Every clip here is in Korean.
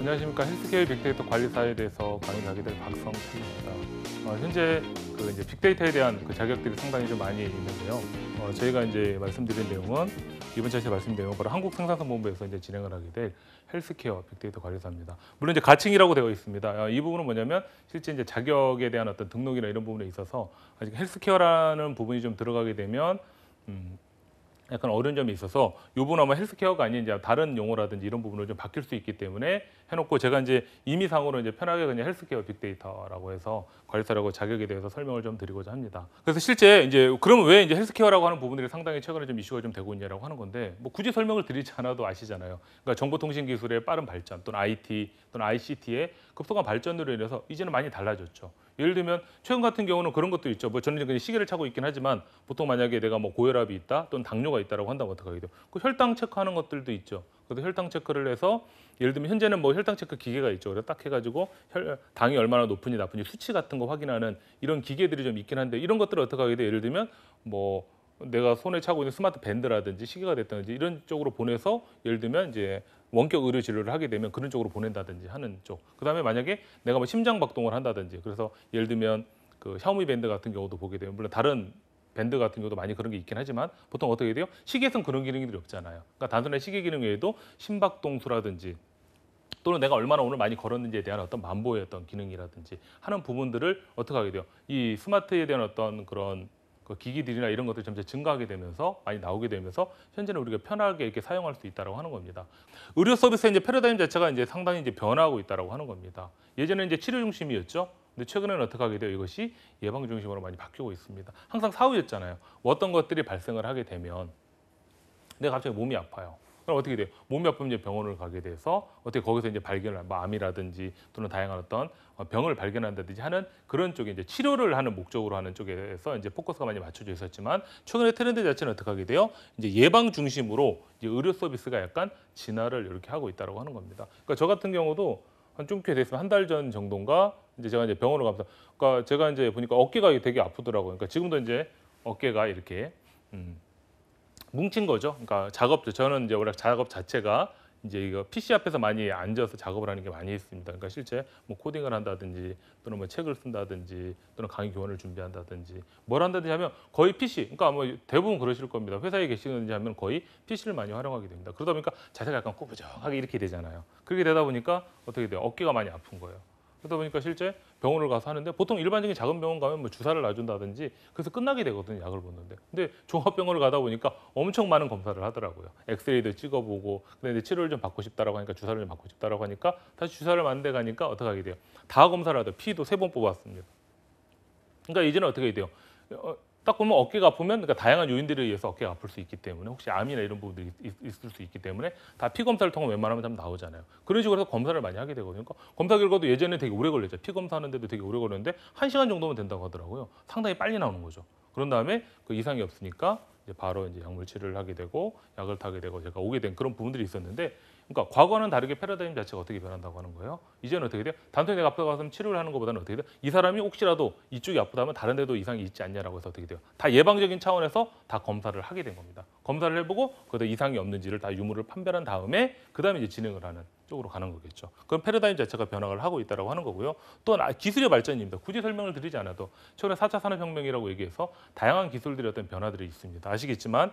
안녕하십니까 헬스케어 빅데이터 관리사에 대해서 강의를 하게 될 박성필입니다. 어, 현재 그 이제 빅데이터에 대한 그 자격들이 상당히 좀 많이 있는데요. 어, 저희가 이제 말씀드린 내용은 이번 차에 말씀드린 내용 바로 한국생산성본부에서 이제 진행을 하게 될 헬스케어 빅데이터 관리사입니다. 물론 이제 가칭이라고 되어 있습니다. 어, 이 부분은 뭐냐면 실제 이제 자격에 대한 어떤 등록이나 이런 부분에 있어서 아직 헬스케어라는 부분이 좀 들어가게 되면 음, 약간 어려운 점이 있어서 요번 아마 헬스케어가 아닌 이제 다른 용어라든지 이런 부분으좀 바뀔 수 있기 때문에 해놓고 제가 이제 임의상으로 이제 편하게 그냥 헬스케어 빅데이터라고 해서 관리사라고 자격에 대해서 설명을 좀 드리고자 합니다. 그래서 실제 이제 그럼 왜 이제 헬스케어라고 하는 부분들이 상당히 최근에 좀 이슈가 좀 되고 있냐라고 하는 건데 뭐 굳이 설명을 드리지 않아도 아시잖아요. 그러니까 정보통신 기술의 빠른 발전 또는 IT 또는 ICT의 급속한 발전으로 인해서 이제는 많이 달라졌죠. 예를 들면 최근 같은 경우는 그런 것도 있죠. 뭐 저는 그냥 시계를 차고 있긴 하지만 보통 만약에 내가 뭐 고혈압이 있다 또는 당뇨가 있다라고 한다면 어떻게 하게 돼요? 그 혈당 체크하는 것들도 있죠. 그래서 혈당 체크를 해서 예를 들면 현재는 뭐 혈당 체크 기계가 있죠. 그래서 딱 해가지고 혈, 당이 얼마나 높은지 나쁜지 수치 같은 거 확인하는 이런 기계들이 좀 있긴 한데 이런 것들을 어떻게 하게 돼? 예를 들면 뭐 내가 손에 차고 있는 스마트 밴드라든지 시계가 됐다든지 이런 쪽으로 보내서 예를 들면 이제 원격 의료 진료를 하게 되면 그런 쪽으로 보낸다든지 하는 쪽. 그다음에 만약에 내가 뭐 심장 박동을 한다든지 그래서 예를 들면 그 샤오미 밴드 같은 경우도 보게 되면 물론 다른 밴드 같은 경우도 많이 그런 게 있긴 하지만 보통 어떻게 돼요? 시계에선 그런 기능들이 없잖아요. 그러니까 단순한 시계 기능 외에도 심박동수라든지 또는 내가 얼마나 오늘 많이 걸었는지에 대한 어떤 만보의 어떤 기능이라든지 하는 부분들을 어떻게 하게 돼요? 이 스마트에 대한 어떤 그런 그 기기들이나 이런 것들이 점점 증가하게 되면서 많이 나오게 되면서 현재는 우리가 편하게 이렇게 사용할 수 있다라고 하는 겁니다. 의료 서비스의 이제 패러다임 자체가 이제 상당히 이제 변화하고 있다라고 하는 겁니다. 예전에 이제 치료 중심이었죠. 근데 최근에는 어떻게 하게 돼요? 이것이 예방 중심으로 많이 바뀌고 있습니다. 항상 사후였잖아요. 어떤 것들이 발생을 하게 되면 내가 갑자기 몸이 아파요. 그럼 어떻게 돼요? 몸이 아프면 이제 병원을 가게 돼서 어떻게 거기서 이제 발견을 뭐 암이라든지 또는 다양한 어떤 어, 병을 발견한다든지 하는 그런 쪽에 이제 치료를 하는 목적으로 하는 쪽에서 이제 포커스가 많이 맞춰져 있었지만 최근에 트렌드 자체는 어떻게 하게 돼요? 이제 예방 중심으로 이제 의료 서비스가 약간 진화를 이렇게 하고 있다고 하는 겁니다. 그러니까 저 같은 경우도 한좀꽤 됐으면 한 달 전 정도인가 이제 제가 이제 병원으로 가면서 그러니까 제가 이제 보니까 어깨가 되게 아프더라고요. 그러니까 지금도 이제 어깨가 이렇게 음 뭉친 거죠. 그러니까 작업도 저는 이제 워낙 작업 자체가 이제 이거 PC 앞에서 많이 앉아서 작업을 하는 게 많이 있습니다. 그러니까 실제 뭐 코딩을 한다든지 또는 뭐 책을 쓴다든지 또는 강의 교원을 준비한다든지 뭘 한다든지 하면 거의 PC. 그러니까 뭐 대부분 그러실 겁니다. 회사에 계시는지 하면 거의 PC를 많이 활용하게 됩니다. 그러다 보니까 자세가 약간 꾸부정하게 이렇게 되잖아요. 그렇게 되다 보니까 어떻게 돼요? 어깨가 많이 아픈 거예요. 그러다 보니까 실제 병원을 가서 하는데 보통 일반적인 작은 병원 가면 뭐 주사를 놔준다든지 그래서 끝나게 되거든요 약을 먹는데 근데 종합병원을 가다 보니까 엄청 많은 검사를 하더라고요 엑스레이도 찍어보고 근데 치료를 좀 받고 싶다라고 하니까 주사를 좀 받고 싶다라고 하니까 다시 주사를 만데 가니까 어떻게 하게 돼요 다 검사를 하다 피도 세 번 뽑았습니다 그러니까 이제는 어떻게 돼요 어, 딱 보면 어깨가 아프면 그러니까 다양한 요인들에 의해서 어깨가 아플 수 있기 때문에 혹시 암이나 이런 부분들이 있을 수 있기 때문에 다피 검사를 통해 웬만하면 다 나오잖아요. 그런 식으로 해서 검사를 많이 하게 되거든요. 그러니까 검사 결과도 예전에 되게 오래 걸렸죠. 피 검사하는데도 되게 오래 걸렸는데 1시간 정도면 된다고 하더라고요. 상당히 빨리 나오는 거죠. 그런 다음에 그 이상이 없으니까 이제 바로 이제 약물 치료를 하게 되고 약을 타게 되고 제가 오게 된 그런 부분들이 있었는데 그러니까 과거는 다르게 패러다임 자체가 어떻게 변한다고 하는 거예요. 이제는 어떻게 돼요? 단순히 내가 아프다고 하면 치료를 하는 것보다는 어떻게 돼요? 이 사람이 혹시라도 이쪽이 아프다면 다른 데도 이상이 있지 않냐라고 해서 어떻게 돼요? 다 예방적인 차원에서 다 검사를 하게 된 겁니다. 검사를 해보고 그래도 이상이 없는지를 다 유무를 판별한 다음에 그 다음에 이제 진행을 하는 쪽으로 가는 거겠죠. 그럼 패러다임 자체가 변화를 하고 있다고 라 하는 거고요. 또한 기술의 발전입니다. 굳이 설명을 드리지 않아도 최근에 4차 산업혁명이라고 얘기해서 다양한 기술들이 어떤 변화들이 있습니다. 아시겠지만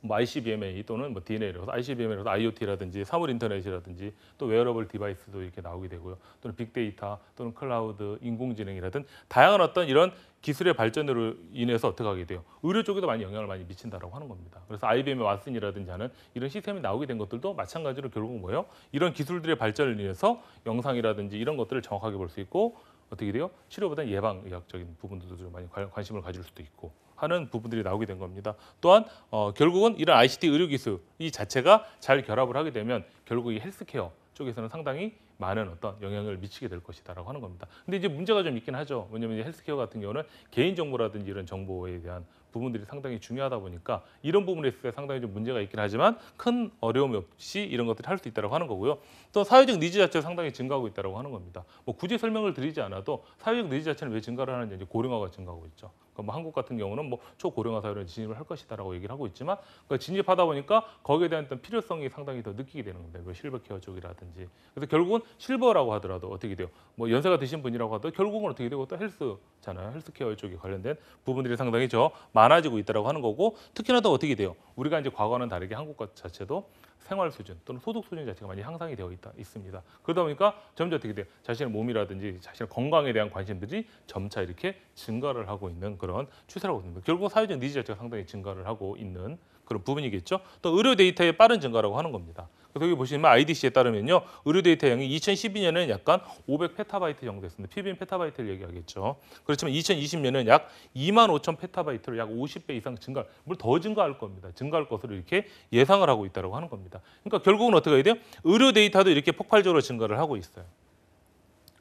뭐 ICBMA 또는 뭐 DNA라서 ICBMA라서 IoT라든지 사물 인터넷이라든지 또 웨어러블 디바이스도 이렇게 나오게 되고요. 또는 빅데이터 또는 클라우드 인공지능이라든 지 다양한 어떤 이런 기술의 발전으로 인해서 어떻게 하게 돼요? 의료 쪽에도 많이 영향을 많이 미친다라고 하는 겁니다. 그래서 IBM의 왓슨이라든지 하는 이런 시스템이 나오게 된 것들도 마찬가지로 결국 은 뭐예요? 이런 기술들의 발전을 인해서 영상이라든지 이런 것들을 정확하게 볼 수 있고 어떻게 돼요? 치료보다는 예방 의학적인 부분들도 좀 많이 관심을 가질 수도 있고 하는 부분들이 나오게 된 겁니다. 또한 어, 결국은 이런 ICT 의료기술 이 자체가 잘 결합을 하게 되면 결국 이 헬스케어 쪽에서는 상당히 많은 어떤 영향을 미치게 될 것이다라고 하는 겁니다. 근데 이제 문제가 좀 있긴 하죠. 왜냐하면 헬스케어 같은 경우는 개인 정보라든지 이런 정보에 대한 부분들이 상당히 중요하다 보니까 이런 부분에 있어서 상당히 좀 문제가 있긴 하지만 큰 어려움 없이 이런 것들을 할 수 있다고 하는 거고요. 또 사회적 니즈 자체가 상당히 증가하고 있다고 하는 겁니다. 뭐 굳이 설명을 드리지 않아도 사회적 니즈 자체는 왜 증가를 하는지 이제 고령화가 증가하고 있죠. 그뭐 그러니까 한국 같은 경우는 뭐 초고령화 사회로 진입을 할 것이다라고 얘기를 하고 있지만 그 진입하다 보니까 거기에 대한 어떤 필요성이 상당히 더 느끼게 되는 겁니다. 뭐 실버 케어 쪽이라든지 그래서 결국은 실버라고 하더라도 어떻게 돼요? 뭐 연세가 드신 분이라고 하더라도 결국은 어떻게 되고 또 헬스잖아요. 헬스케어 쪽에 관련된 부분들이 상당히 저 많아지고 있다고 하는 거고 특히나 또 어떻게 돼요? 우리가 이제 과거와는 다르게 한국과 자체도 생활 수준 또는 소득 수준 자체가 많이 향상이 되어 있다, 있습니다. 그러다 보니까 점점 어떻게 돼요? 자신의 몸이라든지 자신의 건강에 대한 관심들이 점차 이렇게 증가를 하고 있는 그런 추세라고 봅니다. 결국 사회적 니즈 자체가 상당히 증가를 하고 있는 그런 부분이겠죠. 또 의료 데이터의 빠른 증가라고 하는 겁니다. 여기 보시면 IDC에 따르면요. 의료 데이터 양이 2012년에는 약간 500페타바이트 정도 됐습니다. PBM 페타바이트를 얘기하겠죠. 그렇지만 2020년에는 약2 5 0 0 0 페타바이트로 약 50배 이상 증가, 물더 증가할 겁니다. 증가할 것으로 이렇게 예상을 하고 있다고 하는 겁니다. 그러니까 결국은 어떻게 해야 돼요? 의료 데이터도 이렇게 폭발적으로 증가를 하고 있어요.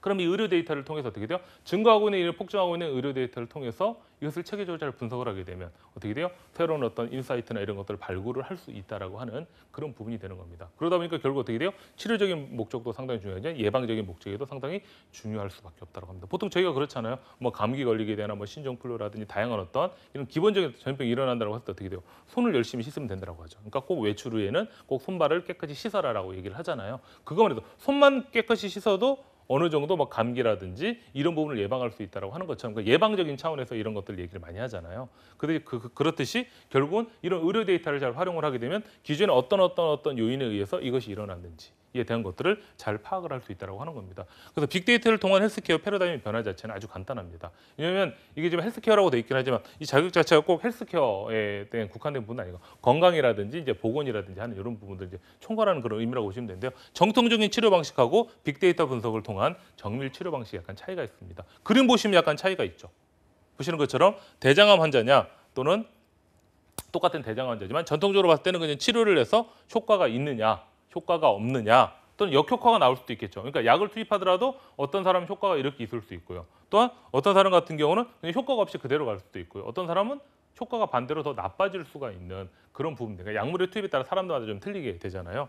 그럼 이 의료 데이터를 통해서 어떻게 돼요? 증가하고 있는 이을 폭증하고 있는 의료 데이터를 통해서 이것을 체계적으로 잘 분석을 하게 되면 어떻게 돼요? 새로운 어떤 인사이트나 이런 것들을 발굴을 할 수 있다라고 하는 그런 부분이 되는 겁니다. 그러다 보니까 결국 어떻게 돼요? 치료적인 목적도 상당히 중요하지만 예방적인 목적에도 상당히 중요할 수밖에 없다고 합니다. 보통 저희가 그렇잖아요. 뭐 감기 걸리게 되나 뭐 신종플루라든지 다양한 어떤 이런 기본적인 전염병이 일어난다고 했을 때 어떻게 돼요? 손을 열심히 씻으면 된다고 하죠. 그러니까 꼭 외출 후에는 꼭 손발을 깨끗이 씻어라라고 얘기를 하잖아요. 그거만 해도 손만 깨끗이 씻어도 어느 정도 뭐 감기라든지 이런 부분을 예방할 수 있다라고 하는 것처럼 그러니까 예방적인 차원에서 이런 것들 얘기를 많이 하잖아요. 그런데 그, 그, 그렇듯이 결국은 이런 의료 데이터를 잘 활용을 하게 되면 기존에 어떤 어떤 어떤 요인에 의해서 이것이 일어났는지 이에 대한 것들을 잘 파악을 할 수 있다고 하는 겁니다. 그래서 빅데이터를 통한 헬스케어 패러다임의 변화 자체는 아주 간단합니다. 왜냐하면 이게 지금 헬스케어라고 되어 있긴 하지만 이 자격 자체가 꼭 헬스케어에 대한 국한된 부분은 아니고 건강이라든지 이제 보건이라든지 하는 이런 부분들 이제 총괄하는 그런 의미라고 보시면 되는데요. 정통적인 치료 방식하고 빅데이터 분석을 통한 정밀 치료 방식이 약간 차이가 있습니다. 그림 보시면 약간 차이가 있죠. 보시는 것처럼 대장암 환자냐 또는 똑같은 대장 환자지만 전통적으로 봤을 때는 그냥 치료를 해서 효과가 있느냐 효과가 없느냐 또는 역효과가 나올 수도 있겠죠. 그러니까 약을 투입하더라도 어떤 사람은 효과가 이렇게 있을 수 있고요. 또한 어떤 사람 같은 경우는 효과가 없이 그대로 갈 수도 있고요. 어떤 사람은 효과가 반대로 더 나빠질 수가 있는 그런 부분들. 그러니까 약물의 투입에 따라 사람들마다 좀 틀리게 되잖아요.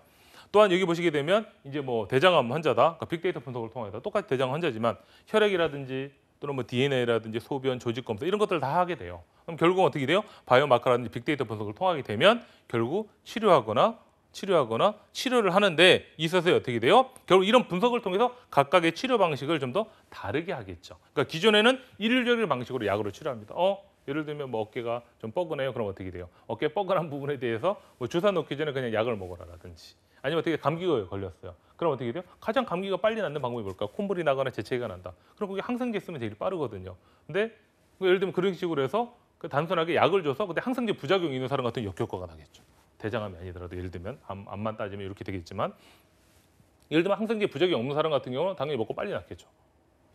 또한 여기 보시게 되면 이제 뭐 대장암 환자다. 그러니까 빅데이터 분석을 통해서 똑같이 대장 환자지만 혈액이라든지 또는 뭐 DNA라든지 소변 조직 검사 이런 것들을 다 하게 돼요. 그럼 결국 어떻게 돼요? 바이오마커라든지 빅데이터 분석을 통하게 되면 결국 치료하거나 치료하거나 치료를 하는데 있어서 어떻게 돼요? 결국 이런 분석을 통해서 각각의 치료 방식을 좀 더 다르게 하겠죠. 그러니까 기존에는 일률적인 방식으로 약으로 치료합니다. 어, 예를 들면 뭐 어깨가 좀 뻐근해요. 그럼 어떻게 돼요? 어깨 뻐근한 부분에 대해서 뭐 주사 놓기 전에 그냥 약을 먹어라라든지 아니면 어떻게 감기가 걸렸어요. 그럼 어떻게 돼요? 가장 감기가 빨리 낫는 방법이 뭘까? 요 콧물이 나거나 재채기가 난다. 그럼 그게 항생제 쓰면 되게 빠르거든요. 근데 뭐 예를 들면 그런 식으로 해서 그 단순하게 약을 줘서 근데 항생제 부작용 이 있는 사람 같은 역효과가 나겠죠. 대장암이 아니더라도 예를 들면 암, 만 따지면 이렇게 되겠지만 예를 들면 항생제 부작용 없는 사람 같은 경우는 당연히 먹고 빨리 낫겠죠.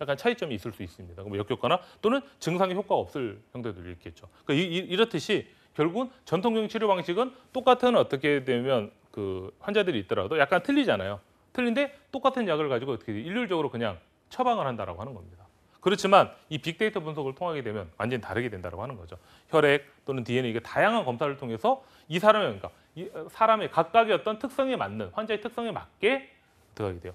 약간 차이점이 있을 수 있습니다. 뭐역효과나 또는 증상의 효과가 없을 형태들이 있겠죠. 그러니까 이, 이렇듯이 결국은 전통적인 치료 방식은 똑같은 어떻게 되면 그 환자들이 있더라도 약간 틀리잖아요. 틀린데 똑같은 약을 가지고 어떻게 일률적으로 그냥 처방을 한다라고 하는 겁니다. 그렇지만 이 빅데이터 분석을 통하게 되면 완전히 다르게 된다고 하는 거죠. 혈액 또는 DNA 이게 다양한 검사를 통해서 이 사람의 그러니까 이 어, 사람의 각각의 어떤 특성에 맞는 환자의 특성에 맞게 들어가게 돼요.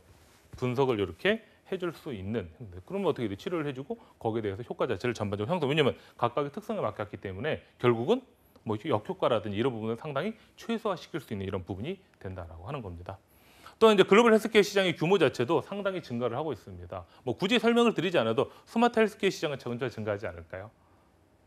분석을 이렇게 해줄 수 있는 그러면 어떻게 돼 치료를 해주고 거기에 대해서 효과 자체를 전반적으로 향상 왜냐하면 각각의 특성에 맞았기 게 때문에 결국은 뭐 역효과라든지 이런 부분을 상당히 최소화시킬 수 있는 이런 부분이 된다라고 하는 겁니다. 또한 이제 글로벌 헬스케어 시장의 규모 자체도 상당히 증가를 하고 있습니다. 뭐 굳이 설명을 드리지 않아도 스마트 헬스케어 시장은 점차 증가하지 않을까요?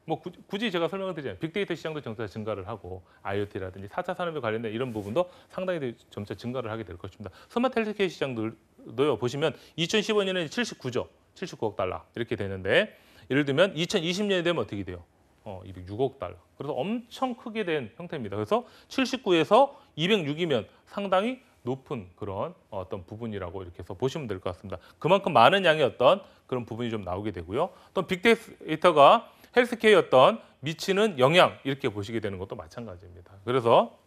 뭐 굳이 제가 설명을 드리지 않아요. 빅데이터 시장도 점차 증가를 하고 IoT라든지 4차 산업에 관련된 이런 부분도 상당히 점차 증가를 하게 될 것입니다. 스마트 헬스케어 시장도요 보시면 2015년에 79조, 79억 달러 이렇게 되는데 예를 들면 2 0 2 0년에 되면 어떻게 돼요? 어, 206억 달러. 그래서 엄청 크게 된 형태입니다. 그래서 79에서 206이면 상당히 높은 그런 어떤 부분이라고 이렇게 해서 보시면 될 것 같습니다. 그만큼 많은 양의 어떤 그런 부분이 좀 나오게 되고요. 또 빅데이터가 헬스케어 어떤 미치는 영향 이렇게 보시게 되는 것도 마찬가지입니다. 그래서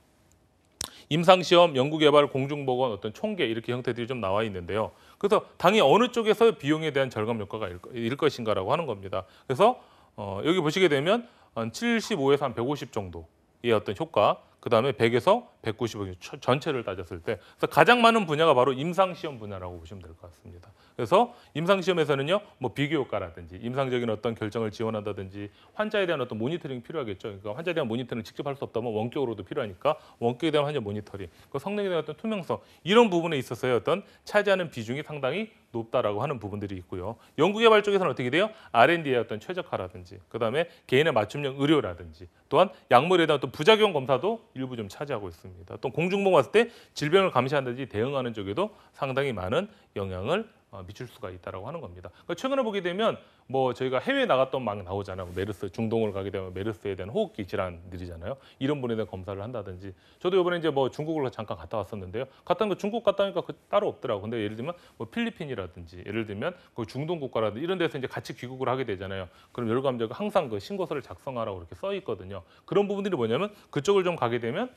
임상시험, 연구개발, 공중보건 어떤 총계 이렇게 형태들이 좀 나와 있는데요. 그래서 당연히 어느 쪽에서 비용에 대한 절감 효과가 일 것인가라고 하는 겁니다. 그래서 어, 여기 보시게 되면 한 75에서 한 150 정도의 어떤 효과, 그 다음에 100에서 195개 전체를 따졌을 때 그래서 가장 많은 분야가 바로 임상시험 분야라고 보시면 될 것 같습니다. 그래서 임상시험에서는요, 뭐 비교효과라든지 임상적인 어떤 결정을 지원한다든지 환자에 대한 어떤 모니터링 필요하겠죠. 그러니까 환자에 대한 모니터링 을 직접 할 수 없다면 원격으로도 필요하니까 원격에 대한 환자 모니터링, 그 성능에 대한 어떤 투명성 이런 부분에 있어서의 어떤 차지하는 비중이 상당히 높다라고 하는 부분들이 있고요. 연구개발 쪽에서는 어떻게 돼요? R&D의 어떤 최적화라든지, 그다음에 개인의 맞춤형 의료라든지, 또한 약물에 대한 어떤 부작용 검사도 일부 좀 차지하고 있습니다. 됩니다. 또 공중보험 왔을 때 질병을 감시한다든지 대응하는 쪽에도 상당히 많은 영향을 어, 미칠 수가 있다라고 하는 겁니다. 그러니까 최근에 보게 되면 뭐 저희가 해외 나갔던 막 나오잖아요. 뭐 메르스 중동을 가게 되면 메르스에 대한 호흡기 질환들이잖아요. 이런 분에 대한 검사를 한다든지. 저도 이번에 이제 뭐 중국을 잠깐 갔다 왔었는데요. 갔다 온거 중국 갔다 오니까 그 따로 없더라고. 근데 예를 들면 뭐 필리핀이라든지 예를 들면 그 중동 국가라든지 이런 데서 이제 같이 귀국을 하게 되잖아요. 그럼 열감자가 항상 그 신고서를 작성하라고 이렇게 써 있거든요. 그런 부분들이 뭐냐면 그쪽을 좀 가게 되면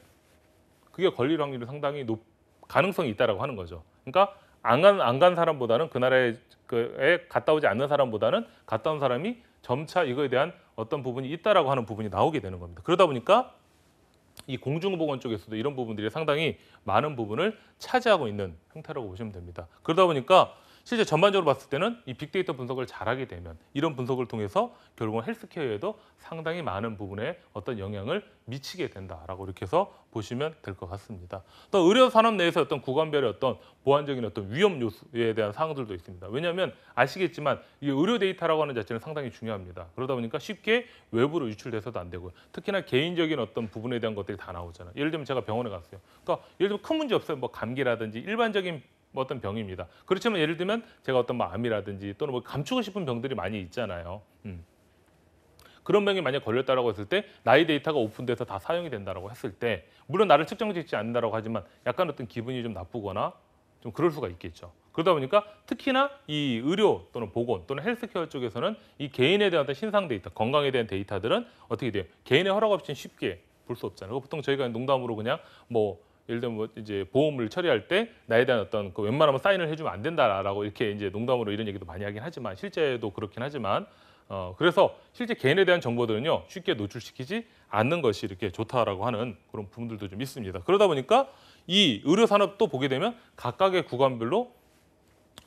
그게 걸릴 확률이 상당히 높 가능성이 있다라고 하는 거죠. 그러니까 안간안간 안 간 사람보다는 그 나라에 그에 갔다 오지 않는 사람보다는 갔다 온 사람이 점차 이거에 대한 어떤 부분이 있다라고 하는 부분이 나오게 되는 겁니다. 그러다 보니까 이 공중보건 쪽에서도 이런 부분들이 상당히 많은 부분을 차지하고 있는 형태라고 보시면 됩니다. 그러다 보니까 실제 전반적으로 봤을 때는 이 빅데이터 분석을 잘하게 되면 이런 분석을 통해서 결국은 헬스케어에도 상당히 많은 부분에 어떤 영향을 미치게 된다라고 이렇게 해서 보시면 될 것 같습니다. 또 의료 산업 내에서 어떤 구간별의 어떤 보완적인 어떤 위험 요소에 대한 사항들도 있습니다. 왜냐하면 아시겠지만 이 의료 데이터라고 하는 자체는 상당히 중요합니다. 그러다 보니까 쉽게 외부로 유출돼서도 안 되고 요 특히나 개인적인 어떤 부분에 대한 것들이 다 나오잖아요. 예를 들면 제가 병원에 갔어요. 그러니까 예를 들면 큰 문제 없어요. 뭐 감기라든지 일반적인 뭐 어떤 병입니다. 그렇지만 예를 들면 제가 어떤 마음이라든지 또는 뭐 감추고 싶은 병들이 많이 있잖아요. 음. 그런 병이 만약 걸렸다라고 했을 때나의 데이터가 오픈돼서 다 사용이 된다라고 했을 때 물론 나를 측정짓지 않는다라고 하지만 약간 어떤 기분이 좀 나쁘거나 좀 그럴 수가 있겠죠. 그러다 보니까 특히나 이 의료 또는 보건 또는 헬스케어 쪽에서는 이 개인에 대한 어떤 신상 데이터, 건강에 대한 데이터들은 어떻게 돼요? 개인의 허락 없이는 쉽게 볼 수 없잖아요. 보통 저희가 농담으로 그냥 뭐 예를 들면 뭐 이제 보험을 처리할 때 나에 대한 어떤 그 웬만하면 사인을 해주면 안 된다라고 이렇게 이제 농담으로 이런 얘기도 많이 하긴 하지만 실제도 그렇긴 하지만 어 그래서 실제 개인에 대한 정보들은요 쉽게 노출시키지 않는 것이 이렇게 좋다라고 하는 그런 부분들도 좀 있습니다. 그러다 보니까 이 의료 산업도 보게 되면 각각의 구간별로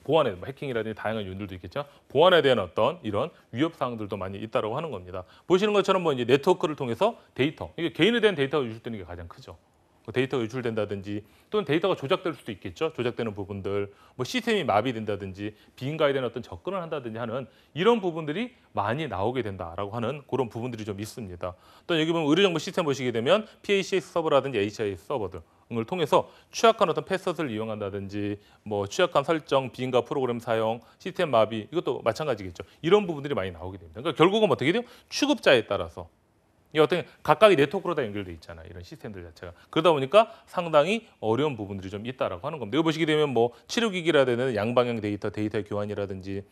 보안에 뭐 해킹이라든지 다양한 요인들도 있겠죠. 보안에 대한 어떤 이런 위협 사항들도 많이 있다라고 하는 겁니다. 보시는 것처럼 뭐 이제 네트워크를 통해서 데이터, 이게 개인에 대한 데이터가 유출되는 게 가장 크죠. 뭐 데이터가 유출된다든지 또는 데이터가 조작될 수도 있겠죠. 조작되는 부분들, 뭐 시스템이 마비된다든지 비인가에 대한 어떤 접근을 한다든지 하는 이런 부분들이 많이 나오게 된다라고 하는 그런 부분들이 좀 있습니다. 또 여기 보면 의료정보 시스템 보시게 되면 PACS 서버라든지 HIS 서버들 을 통해서 취약한 어떤 패스워드를 이용한다든지 뭐 취약한 설정, 비인가 프로그램 사용, 시스템 마비 이것도 마찬가지겠죠. 이런 부분들이 많이 나오게 됩니다. 그러니까 결국은 어떻게 돼요? 취급자에 따라서 이게 어게 각각의 네트워크로 다 연결돼 있잖아 이런 시스템들 자체가 그러다 보니까 상당히 어려운 부분들이 좀 있다라고 하는 겁니다. 여기 보시게 되면 뭐 치료기기라든지 양방향 데이터, 데이터 교환이라든지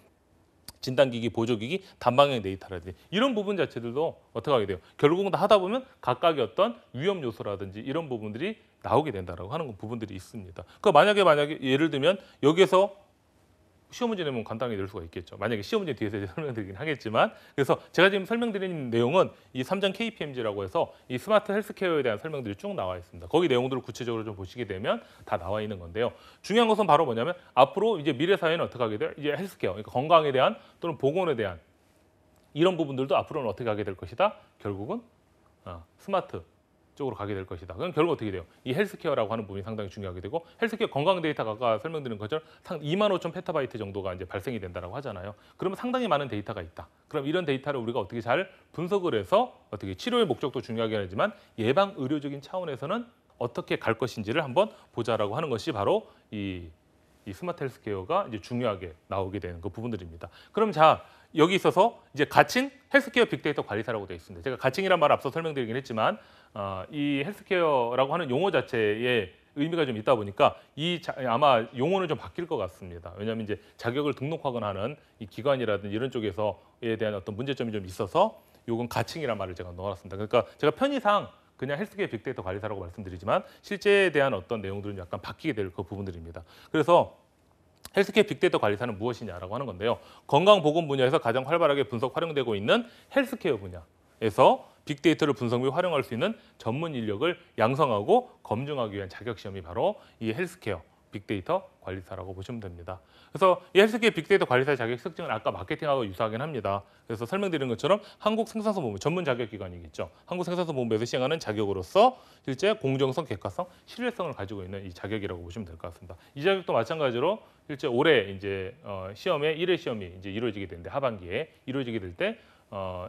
진단기기, 보조기기, 단방향 데이터라든지 이런 부분 자체들도 어떻게 하게 돼요? 결국은 다 하다 보면 각각의 어떤 위험 요소라든지 이런 부분들이 나오게 된다라고 하는 부분들이 있습니다. 그 만약에 만약에 예를 들면 여기에서 시험 문제 내면 간단하게 낼 수가 있겠죠. 만약에 시험 문제 뒤에서 설명드리긴 하겠지만 그래서 제가 지금 설명드린 내용은 이 3장 KPMG라고 해서 이 스마트 헬스케어에 대한 설명들이 쭉 나와 있습니다. 거기 내용들을 구체적으로 좀 보시게 되면 다 나와 있는 건데요. 중요한 것은 바로 뭐냐면 앞으로 이제 미래 사회는 어떻게 하게 돼요? 이제 헬스케어, 그러니까 건강에 대한 또는 보건에 대한 이런 부분들도 앞으로는 어떻게 하게 될 것이다? 결국은 어, 스마트 쪽으로 가게 될 것이다. 그럼 결국 어떻게 돼요? 이 헬스케어라고 하는 부분이 상당히 중요하게 되고 헬스케어 건강 데이터가 아까 설명드린 것처럼 2만 5천 페타바이트 정도가 이제 발생이 된다고 하잖아요. 그러면 상당히 많은 데이터가 있다. 그럼 이런 데이터를 우리가 어떻게 잘 분석을 해서 어떻게 치료의 목적도 중요하긴 하지만 예방 의료적인 차원에서는 어떻게 갈 것인지를 한번 보자라고 하는 것이 바로 이, 이 스마트 헬스케어가 이제 중요하게 나오게 되는 그 부분들입니다. 그럼 자 여기 있어서 이제 가칭 헬스케어 빅데이터 관리사라고 되어 있습니다. 제가 가칭이란 말 앞서 설명드리긴 했지만 어, 이 헬스케어라고 하는 용어 자체에 의미가 좀 있다 보니까 이 자, 아마 용어는 좀 바뀔 것 같습니다. 왜냐하면 이제 자격을 등록하거나 하는 이 기관이라든지 이런 쪽에서에 대한 어떤 문제점이 좀 있어서 요건 가칭이란 말을 제가 넣어놨습니다. 그러니까 제가 편의상 그냥 헬스케어 빅데이터 관리사라고 말씀드리지만 실제에 대한 어떤 내용들은 약간 바뀌게 될 그 부분들입니다. 그래서 헬스케어 빅데이터 관리사는 무엇이냐라고 하는 건데요. 건강보건 분야에서 가장 활발하게 분석 활용되고 있는 헬스케어 분야에서 빅데이터를 분석 및 활용할 수 있는 전문 인력을 양성하고 검증하기 위한 자격시험이 바로 이 헬스케어 빅데이터 관리사라고 보시면 됩니다. 그래서 이 헬스케어 빅데이터 관리사 의 자격 특징은 아까 마케팅하고 유사하긴 합니다. 그래서 설명드린 것처럼 한국 생산소 본부 전문 자격 기관이겠죠. 한국 생산소 본부에서 시행하는 자격으로서 실제 공정성, 객관성, 신뢰성을 가지고 있는 이 자격이라고 보시면 될 것 같습니다. 이 자격도 마찬가지로 실제 올해 이제 어, 시험에 일회 시험이 이제 이루어지게 되는데 하반기에 이루어지게 될때 어,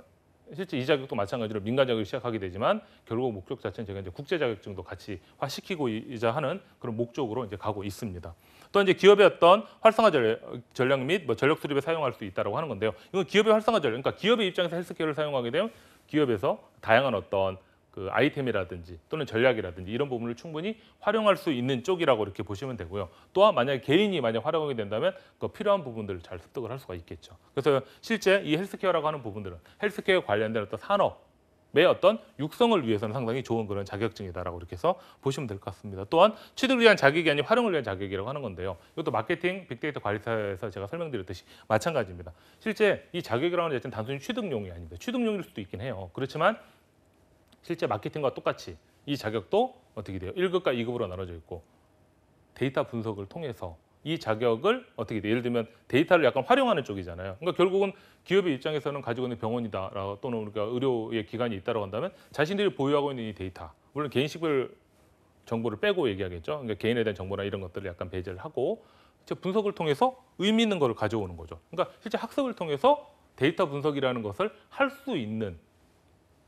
실제 이 자격도 마찬가지로 민간 자격을 시작하게 되지만 결국 목적 자체는 제가 이제 국제 자격증도 같이 화시키고자 하는 그런 목적으로 이제 가고 있습니다. 또 이제 기업의 어떤 활성화 전략 전략 및뭐 전력 수립에 사용할 수 있다라고 하는 건데요. 이건 기업의 활성화 전략, 그러니까 기업의 입장에서 헬스케어를 사용하게 되면 기업에서 다양한 어떤 그 아이템이라든지 또는 전략이라든지 이런 부분을 충분히 활용할 수 있는 쪽이라고 이렇게 보시면 되고요. 또한 만약에 개인이 만약 활용하게 된다면 그 필요한 부분들을 잘 습득을 할 수가 있겠죠. 그래서 실제 이 헬스케어라고 하는 부분들은 헬스케어 관련된 어떤 산업 의 어떤 육성을 위해서는 상당히 좋은 그런 자격증이다라고 이렇게 해서 보시면 될 것 같습니다. 또한 취득을 위한 자격이 아닌 활용을 위한 자격이라고 하는 건데요. 이것도 마케팅 빅데이터 관리사에서 제가 설명드렸듯이 마찬가지입니다. 실제 이 자격이라는 것은 단순히 취득용이 아닙니다. 취득용일 수도 있긴 해요. 그렇지만 실제 마케팅과 똑같이 이 자격도 어떻게 돼요? 1급과 2급으로 나눠져 있고 데이터 분석을 통해서 이 자격을 어떻게 돼요? 예를 들면 데이터를 약간 활용하는 쪽이잖아요. 그러니까 결국은 기업의 입장에서는 가지고 있는 병원이다 또는 우리가 그러니까 의료의 기관이 있다고 한다면 자신들이 보유하고 있는 이 데이터 물론 개인식별 정보를 빼고 얘기하겠죠. 그러니까 개인에 대한 정보나 이런 것들을 약간 배제를 하고 분석을 통해서 의미 있는 것을 가져오는 거죠. 그러니까 실제 학습을 통해서 데이터 분석이라는 것을 할 수 있는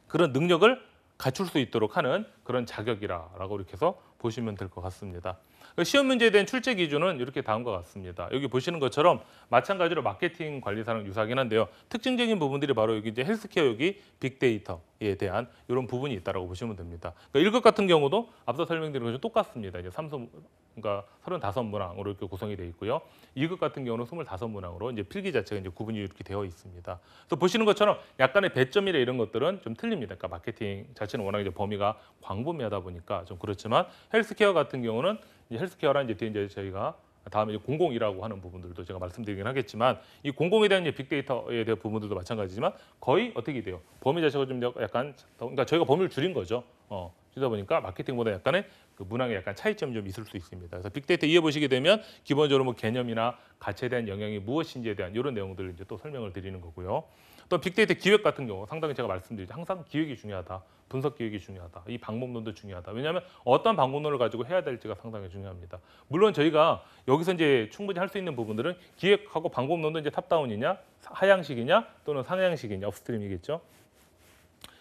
그런 능력을 갖출 수 있도록 하는 그런 자격이라고 이렇게 해서 보시면 될 것 같습니다. 그 시험 문제에 대한 출제 기준은 이렇게 다음과 같습니다. 여기 보시는 것처럼 마찬가지로 마케팅 관리사랑 유사하긴 한데요. 특징적인 부분들이 바로 여기 이제 헬스케어 여기 빅데이터 에 대한 이런 부분이 있다라고 보시면 됩니다. 그러니까 1급 같은 경우도 앞서 설명드린 것처 똑같습니다. 이제 3소 그러니까 35문항으로 이렇게 구성이 되어 있고요. 2급 같은 경우는 25문항으로 이제 필기 자체가 이제 구분이 이렇게 되어 있습니다. 또 보시는 것처럼 약간의 배점이나 이런 것들은 좀 틀립니다. 그러니까 마케팅 자체는 워낙 이제 범위가 광범위하다 보니까 좀 그렇지만 헬스케어 같은 경우는 헬스케어란 이제 뒤에 이제 저희가 다음에 공공이라고 하는 부분들도 제가 말씀드리긴 하겠지만 이 공공에 대한 빅데이터에 대한 부분들도 마찬가지지만 거의 어떻게 돼요? 범위 자체가 좀 약간 그러니까 저희가 범위를 줄인 거죠. 어. 그러다 보니까 마케팅보다 약간의 그 문항의 약간 차이점이 좀 있을 수 있습니다. 그래서 빅데이터 이해 보시게 되면 기본적으로 뭐 개념이나 가치에 대한 영향이 무엇인지에 대한 이런 내용들을 이제 또 설명을 드리는 거고요. 또 빅데이터 기획 같은 경우 상당히 제가 말씀드리죠. 항상 기획이 중요하다. 분석 기획이 중요하다. 이 방법론도 중요하다. 왜냐하면 어떤 방법론을 가지고 해야 될지가 상당히 중요합니다. 물론 저희가 여기서 이제 충분히 할 수 있는 부분들은 기획하고 방법론도 이제 탑다운이냐, 하향식이냐, 또는 상향식이냐, 업스트림이겠죠.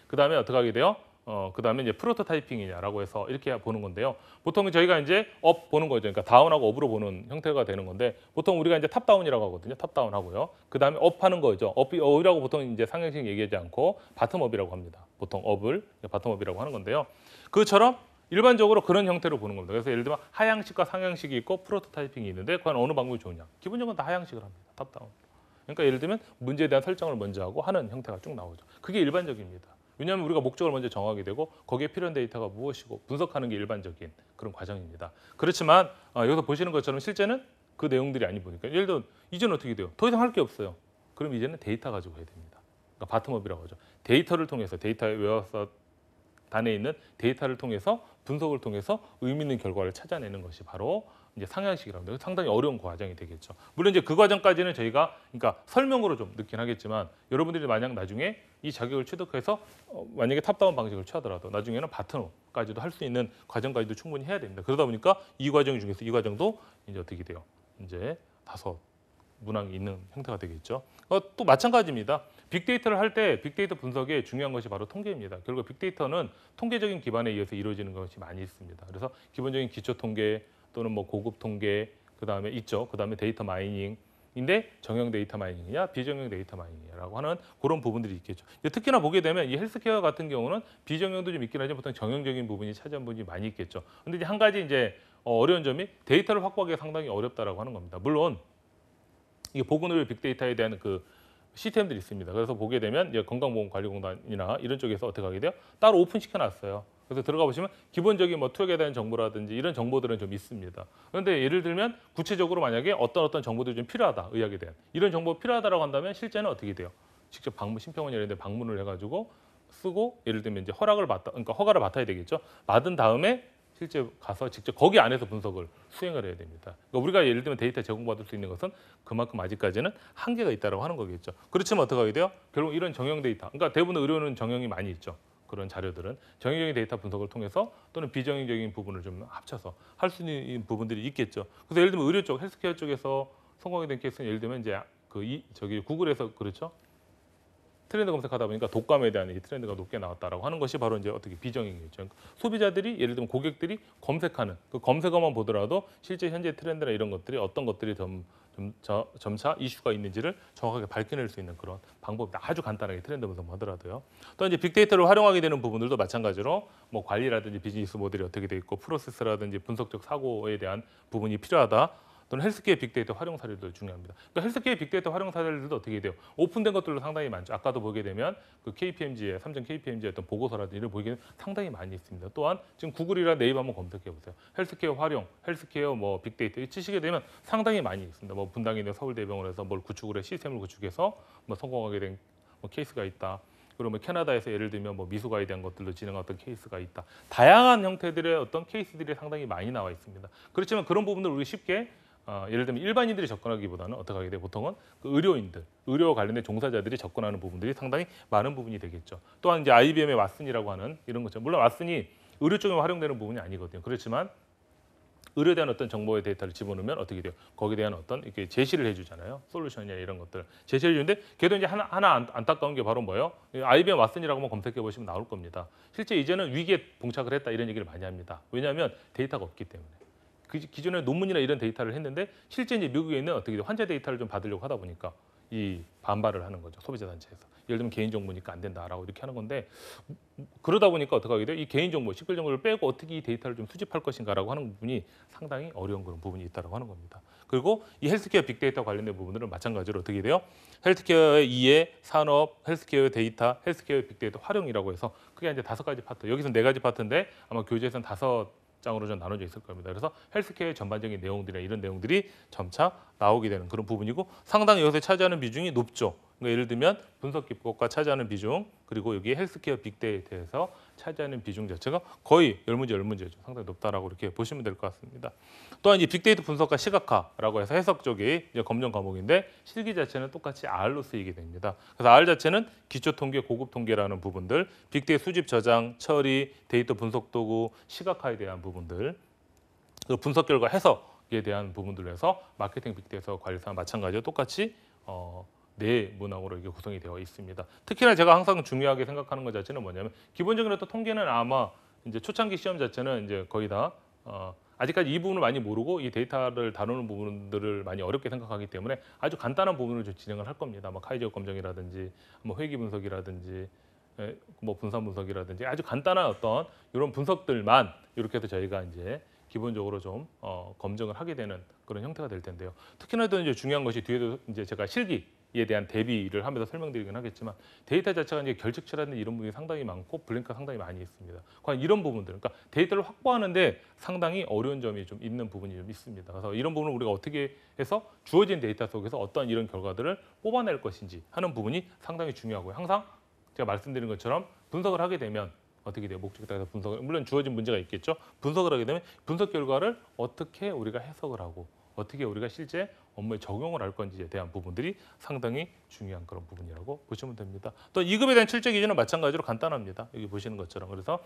그 다음에 어떻게 하게 돼요? 어, 그 다음에 이제 프로토타이핑이냐라고 해서 이렇게 보는 건데요. 보통 저희가 이제 업 보는 거죠. 그러니까 다운하고 업으로 보는 형태가 되는 건데 보통 우리가 이제 탑다운이라고 하거든요. 탑다운 하고요. 그 다음에 업 하는 거죠. 업이, 업이라고 보통 이제 상향식 얘기하지 않고 바텀업이라고 합니다. 보통 업을 바텀업이라고 하는 건데요. 그처럼 일반적으로 그런 형태로 보는 겁니다. 그래서 예를 들면 하향식과 상향식이 있고 프로토타이핑이 있는데 과연 어느 방법이 좋으냐. 기본적으로 다 하향식을 합니다. 탑다운. 그러니까 예를 들면 문제에 대한 설정을 먼저 하고 하는 형태가 쭉 나오죠. 그게 일반적입니다. 왜냐하면 우리가 목적을 먼저 정하게 되고 거기에 필요한 데이터가 무엇이고 분석하는 게 일반적인 그런 과정입니다. 그렇지만 어, 여기서 보시는 것처럼 실제는 그 내용들이 아니 보니까 예를 들어 이제는 어떻게 돼요? 더 이상 할 게 없어요. 그럼 이제는 데이터 가지고 해야 됩니다. 그러니까 바텀업이라고 하죠. 데이터를 통해서 데이터 웨어서 단에 있는 데이터를 통해서 분석을 통해서 의미 있는 결과를 찾아내는 것이 바로 이제 상향식이라고 합니다. 상당히 어려운 과정이 되겠죠. 물론 이제 그 과정까지는 저희가 그러니까 설명으로 좀 늦긴 하겠지만 여러분들이 만약 나중에 이 자격을 취득해서 어, 만약에 탑다운 방식을 취하더라도 나중에는 바트너까지도 할 수 있는 과정까지도 충분히 해야 됩니다. 그러다 보니까 이 과정 중에서 이 과정도 이제 어떻게 돼요? 이제 다섯 문항이 있는 형태가 되겠죠. 어, 또 마찬가지입니다. 빅데이터를 할 때 빅데이터 분석의 중요한 것이 바로 통계입니다. 결국 빅데이터는 통계적인 기반에 의해서 이루어지는 것이 많이 있습니다. 그래서 기본적인 기초 통계, 또는 뭐 고급 통계 그다음에 있죠. 그다음에 데이터 마이닝인데 정형 데이터 마이닝이냐 비정형 데이터 마이닝이냐라고 하는 그런 부분들이 있겠죠. 특히나 보게 되면 이 헬스케어 같은 경우는 비정형도 좀 있긴 하지만 보통 정형적인 부분이 차지한 부 분이 많이 있겠죠. 근데 이제 한 가지 이제 어, 어려운 점이 데이터를 확보하기가 상당히 어렵다라고 하는 겁니다. 물론 이게 보건의료 빅데이터에 대한 그 시스템들이 있습니다. 그래서 보게 되면 건강보험관리공단이나 이런 쪽에서 어떻게 하게 돼요? 따로 오픈시켜놨어요. 그래서 들어가 보시면 기본적인 뭐 투약에 대한 정보라든지 이런 정보들은 좀 있습니다. 그런데 예를 들면 구체적으로 만약에 어떤 어떤 정보들이 좀 필요하다, 의학에 대한 이런 정보 필요하다라고 한다면 실제는 어떻게 돼요? 직접 방문 심평원 이런 데 방문을 해가지고 쓰고 예를 들면 이제 허락을 받다, 그러니까 허가를 받아야 되겠죠. 받은 다음에 실제 가서 직접 거기 안에서 분석을 수행을 해야 됩니다. 그러니까 우리가 예를 들면 데이터 제공받을 수 있는 것은 그만큼 아직까지는 한계가 있다고 하는 거겠죠. 그렇지만 어떻게 하게 돼요? 결국 이런 정형 데이터, 그러니까 대부분 의료는 정형이 많이 있죠. 그런 자료들은 정의적인 데이터 분석을 통해서 또는 비정의적인 부분을 좀 합쳐서 할 수 있는 부분들이 있겠죠. 그래서 예를 들면 의료 쪽, 헬스케어 쪽에서 성공이 된 케이스는 예를 들면 이제 그 이, 저기 구글에서 그렇죠. 트렌드 검색하다 보니까 독감에 대한 이 트렌드가 높게 나왔다라고 하는 것이 바로 이제 어떻게 비정형이죠. 소비자들이 예를 들면 고객들이 검색하는 그 검색어만 보더라도 실제 현재 트렌드나 이런 것들이 어떤 것들이 좀 좀, 저, 점차 이슈가 있는지를 정확하게 밝혀낼 수 있는 그런 방법이 아주 간단하게 트렌드 분석하더라도요. 또 이제 빅데이터를 활용하게 되는 부분들도 마찬가지로 뭐 관리라든지 비즈니스 모델이 어떻게 되어 있고 프로세스라든지 분석적 사고에 대한 부분이 필요하다. 또는 헬스케어 빅데이터 활용 사례들도 중요합니다. 그러니까 헬스케어 빅데이터 활용 사례들도 어떻게 돼요? 오픈된 것들로 상당히 많죠. 아까도 보게 되면 그 KPMG의 삼성 KPMG의 어떤 보고서라든지 이를 보기에는 상당히 많이 있습니다. 또한 지금 구글이나 네이버 한번 검색해 보세요. 헬스케어 활용, 헬스케어 뭐 빅데이터 치시게 되면 상당히 많이 있습니다. 뭐분당이있 서울대병원에서 뭘 구축을 해 시스템을 구축해서 뭐 성공하게 된뭐 케이스가 있다. 그러면 뭐 캐나다에서 예를 들면 뭐 미소가에 대한 것들도 진행한 어 케이스가 있다. 다양한 형태들의 어떤 케이스들이 상당히 많이 나와 있습니다. 그렇지만 그런 부분들 우리 쉽게 어, 예를 들면 일반인들이 접근하기보다는 어떻게 하게 돼 보통은 그 의료인들, 의료 관련된 종사자들이 접근하는 부분들이 상당히 많은 부분이 되겠죠. 또한 이제 IBM의 왓슨이라고 하는 이런 것처럼 물론 왓슨이 의료 쪽에 활용되는 부분이 아니거든요. 그렇지만 의료에 대한 어떤 정보의 데이터를 집어넣으면 어떻게 돼요? 거기에 대한 어떤 이렇게 제시를 해주잖아요. 솔루션이나 이런 것들 제시를 해주는데 걔도 이제 하나, 하나 안, 타까운게 바로 뭐예요? IBM 왓슨이라고만 검색해 보시면 나올 겁니다. 실제 이제는 위기에 봉착을 했다 이런 얘기를 많이 합니다. 왜냐하면 데이터가 없기 때문에. 기존에 논문이나 이런 데이터를 했는데 실제 이제 미국에 있는 어떻게 환자 데이터를 좀 받으려고 하다 보니까 이 반발을 하는 거죠 소비자 단체에서 예를 들면 개인 정보니까 안 된다라고 이렇게 하는 건데 그러다 보니까 어떻게 하게 돼요 이 개인 정보 시끌 정보를 빼고 어떻게 이 데이터를 좀 수집할 것인가라고 하는 부분이 상당히 어려운 그런 부분이 있다고 하는 겁니다 그리고 이 헬스케어 빅데이터 관련된 부분들은 마찬가지로 어떻게 돼요 헬스케어의 이해 산업 헬스케어의 데이터 헬스케어의 빅데이터 활용이라고 해서 그게 이제 다섯 가지 파트 여기서 네 가지 파트인데 아마 교재에서는 다섯 장으로 좀 나눠져 있을 겁니다. 그래서 헬스케어의 전반적인 내용들이나 이런 내용들이 점차 나오게 되는 그런 부분이고 상당히 여기서 차지하는 비중이 높죠. 그러니까 예를 들면 분석 기법과 차지하는 비중 그리고 여기 헬스케어 빅데이터에서 차지하는 비중 자체가 거의 열문제열문제죠 상당히 높다라고 이렇게 보시면 될 것 같습니다. 또한 이 빅데이터 분석과 시각화라고 해서 해석 쪽이 이제 검정 과목인데 실기 자체는 똑같이 R로 쓰이게 됩니다. 그래서 R 자체는 기초 통계, 고급 통계라는 부분들, 빅데이터 수집 저장, 처리, 데이터 분석 도구, 시각화에 대한 부분들, 그 분석 결과 해석에 대한 부분들에서 마케팅 빅데이터 관리사 마찬가지로 똑같이 어네 문항으로 이게 구성이 되어 있습니다. 특히나 제가 항상 중요하게 생각하는 것 자체는 뭐냐면 기본적인 어떤 통계는 아마 이제 초창기 시험 자체는 이제 거의 다 어, 아직까지 이 부분을 많이 모르고 이 데이터를 다루는 부분들을 많이 어렵게 생각하기 때문에 아주 간단한 부분을 좀 진행을 할 겁니다. 뭐 카이저 검정이라든지 뭐 회귀 분석이라든지 예, 뭐 분산 분석이라든지 아주 간단한 어떤 이런 분석들만 이렇게 해서 저희가 이제 기본적으로 좀 어, 검증을 하게 되는 그런 형태가 될 텐데요. 특히나 또 이제 중요한 것이 뒤에도 이제 제가 실기 이에 대한 대비를 하면서 설명드리긴 하겠지만 데이터 자체가 이제 결측치라는 이런 부분이 상당히 많고 블링크가 상당히 많이 있습니다. 과연 이런 부분들, 그러니까 데이터를 확보하는데 상당히 어려운 점이 좀 있는 부분이 좀 있습니다. 그래서 이런 부분을 우리가 어떻게 해서 주어진 데이터 속에서 어떠한 이런 결과들을 뽑아낼 것인지 하는 부분이 상당히 중요하고요. 항상 제가 말씀드린 것처럼 분석을 하게 되면 어떻게 돼요? 목적에 따라서 분석을 물론 주어진 문제가 있겠죠. 분석을 하게 되면 분석 결과를 어떻게 우리가 해석을 하고 어떻게 우리가 실제 업무에 적용을 할 건지에 대한 부분들이 상당히 중요한 그런 부분이라고 보시면 됩니다. 또 2급에 대한 출제 기준은 마찬가지로 간단합니다. 여기 보시는 것처럼 그래서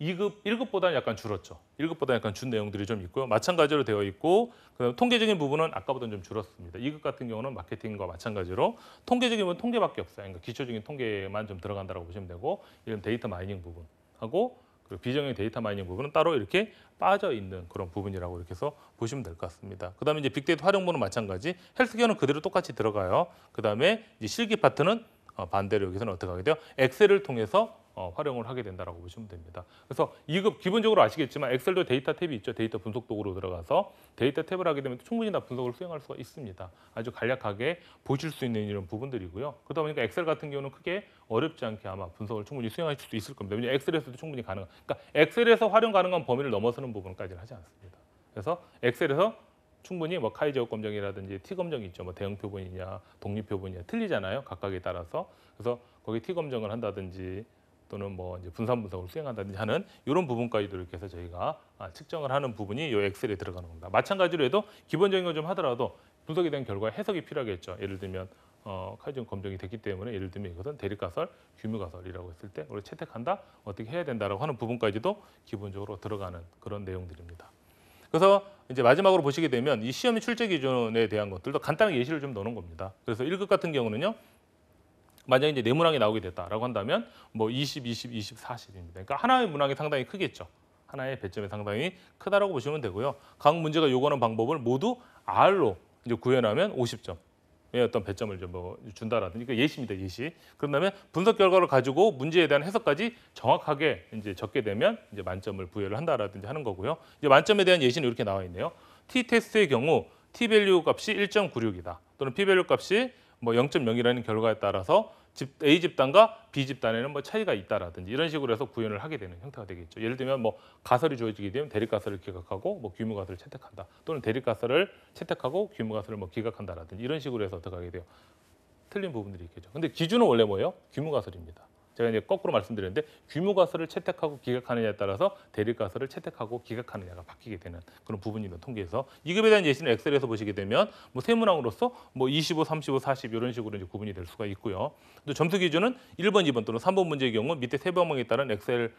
2급, 1급보다는 약간 줄었죠. 1급보다는 약간 준 내용들이 좀 있고요. 마찬가지로 되어 있고 그다음 통계적인 부분은 아까보다는 좀 줄었습니다. 2급 같은 경우는 마케팅과 마찬가지로 통계적인 부분 통계밖에 없어요. 그러니까 기초적인 통계만 좀 들어간다고 보시면 되고 이런 데이터 마이닝 부분하고 그리고 비정형 데이터 마이닝 부분은 따로 이렇게 빠져 있는 그런 부분이라고 이렇게 해서 보시면 될 것 같습니다. 그다음에 이제 빅데이터 활용본은 마찬가지 헬스케어는 그대로 똑같이 들어가요. 그다음에 이제 실기 파트는 어, 반대로 여기서는 어떻게 하게 돼요? 엑셀을 통해서 어, 활용을 하게 된다라고 보시면 됩니다. 그래서 이급 기본적으로 아시겠지만 엑셀도 데이터 탭이 있죠. 데이터 분석 도구로 들어가서 데이터 탭을 하게 되면 충분히 다 분석을 수행할 수가 있습니다. 아주 간략하게 보실 수 있는 이런 부분들이고요. 그러다 보니까 엑셀 같은 경우는 크게 어렵지 않게 아마 분석을 충분히 수행하실 수 있을 겁니다. 왜냐하면 엑셀에서도 충분히 가능한. 그러니까 엑셀에서 활용 가능한 범위를 넘어서는 부분까지는 하지 않습니다. 그래서 엑셀에서 충분히 뭐카이저 검정이라든지 T 검정이 있죠. 뭐 대형 표본이냐, 독립 표본이냐 틀리잖아요. 각각에 따라서. 그래서 거기 T 검정을 한다든지 또는 뭐 이제 분산 분석을 수행한다든지 하는 이런 부분까지도 이렇게 해서 저희가 아, 측정을 하는 부분이 이 엑셀에 들어가는 겁니다. 마찬가지로 해도 기본적인 걸 좀 하더라도 분석에 대한 결과 해석이 필요하겠죠. 예를 들면 어, 카이슘 검정이 됐기 때문에 예를 들면 이것은 대립가설, 규모가설이라고 했을 때 우리 채택한다, 어떻게 해야 된다라고 하는 부분까지도 기본적으로 들어가는 그런 내용들입니다. 그래서 이제 마지막으로 보시게 되면 이 시험의 출제 기준에 대한 것들도 간단하게 예시를 좀 넣는 겁니다. 그래서 1급 같은 경우는요. 만약에 이제 네 문항이 나오게 됐다라고 한다면 뭐 20, 20, 20, 40입니다. 그러니까 하나의 문항이 상당히 크겠죠. 하나의 배점이 상당히 크다라고 보시면 되고요. 각 문제가 요구하는 방법을 모두 R로 이제 구현하면 50점. 예, 어떤 배점을 뭐 준다라든지 그러니까 예시입니다 예시 그런 다음에 분석 결과를 가지고 문제에 대한 해석까지 정확하게 이제 적게 되면 이제 만점을 부여를 한다라든지 하는 거고요 이제 만점에 대한 예시는 이렇게 나와 있네요 t 테스트의 경우 t 밸류 값이 1.96이다 또는 p 밸류 값이 뭐 0.0이라는 결과에 따라서 집, A 집단과 B 집단에는 뭐 차이가 있다라든지 이런 식으로 해서 구현을 하게 되는 형태가 되겠죠. 예를 들면 뭐 가설이 주어지게 되면 대립가설을 기각하고 뭐 규모가설을 채택한다. 또는 대립가설을 채택하고 규모가설을 뭐 기각한다라든지 이런 식으로 해서 들어가게 돼요. 틀린 부분들이 있겠죠. 근데 기준은 원래 뭐예요? 규모가설입니다. 제가 이제 거꾸로 말씀드렸는데 규모 가설을 채택하고 기각하느냐에 따라서 대립 가설을 채택하고 기각하느냐가 바뀌게 되는 그런 부분이던 통계에서 이급에 대한 예시는 엑셀에서 보시게 되면 뭐 세문항으로서 뭐 25, 35, 40 이런 식으로 이제 구분이 될 수가 있고요. 또 점수 기준은 1번, 2번 또는 3번 문제의 경우 밑에 세 방망에 따른 엑셀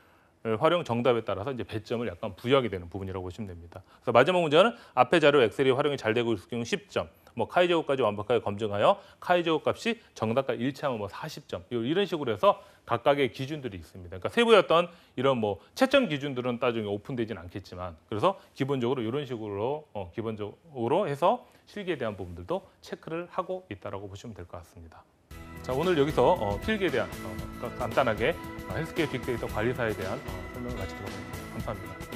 예, 활용 정답에 따라서 이제 배점을 약간 부여하게 되는 부분이라고 보시면 됩니다. 그래서 마지막 문제는 앞에 자료 엑셀이 활용이 잘 되고 있을 경우 10점, 뭐 카이 제곱까지 완벽하게 검증하여 카이 제곱 값이 정답과 일치하면 뭐 40점 이런 식으로 해서 각각의 기준들이 있습니다. 그러니까 세부였던 이런 뭐 채점 기준들은 나중에 오픈되진 않겠지만 그래서 기본적으로 이런 식으로 어, 기본적으로 해서 실기에 대한 부분들도 체크를 하고 있다라고 보시면 될 것 같습니다. 자, 오늘 여기서 어, 필기에 대한 어, 간단하게 어, 헬스케어 빅데이터 관리사에 대한 어, 설명을 같이 들어보겠습니다. 감사합니다.